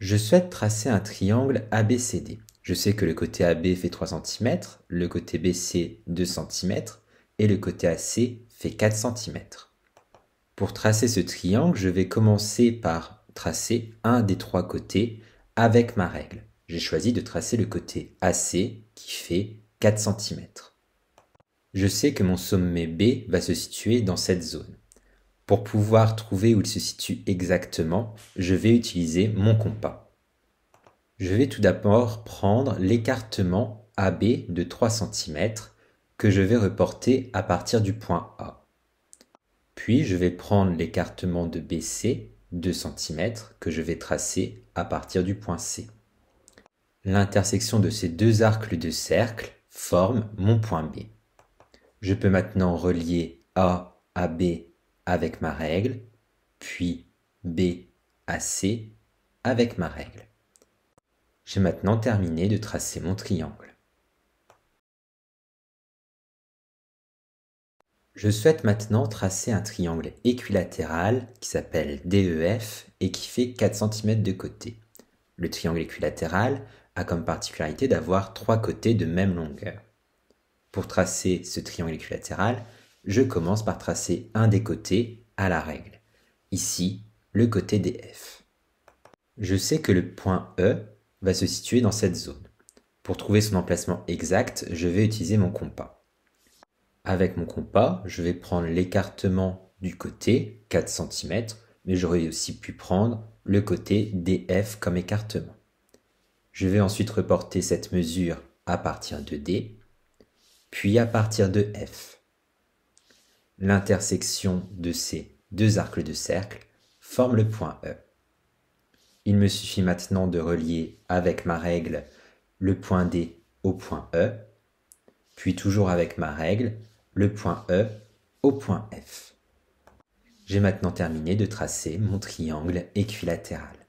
Je souhaite tracer un triangle ABCD. Je sais que le côté AB fait 3 cm, le côté BC 2 cm et le côté AC fait 4 cm. Pour tracer ce triangle, je vais commencer par tracer un des trois côtés avec ma règle. J'ai choisi de tracer le côté AC qui fait 4 cm. Je sais que mon sommet B va se situer dans cette zone. Pour pouvoir trouver où il se situe exactement, je vais utiliser mon compas. Je vais tout d'abord prendre l'écartement AB de 3 cm que je vais reporter à partir du point A. Puis je vais prendre l'écartement de BC 2 cm que je vais tracer à partir du point C. L'intersection de ces deux arcs de cercle forme mon point B. Je peux maintenant relier A à B avec ma règle, puis B à C avec ma règle. J'ai maintenant terminé de tracer mon triangle. Je souhaite maintenant tracer un triangle équilatéral qui s'appelle DEF et qui fait 4 cm de côté. Le triangle équilatéral a comme particularité d'avoir trois côtés de même longueur. Pour tracer ce triangle équilatéral, je commence par tracer un des côtés à la règle. Ici, le côté DF. Je sais que le point E va se situer dans cette zone. Pour trouver son emplacement exact, je vais utiliser mon compas. Avec mon compas, je vais prendre l'écartement du côté, 4 cm, mais j'aurais aussi pu prendre le côté DF comme écartement. Je vais ensuite reporter cette mesure à partir de D, puis à partir de F. L'intersection de ces deux arcs de cercle forme le point E. Il me suffit maintenant de relier avec ma règle le point D au point E, puis toujours avec ma règle le point E au point F. J'ai maintenant terminé de tracer mon triangle équilatéral.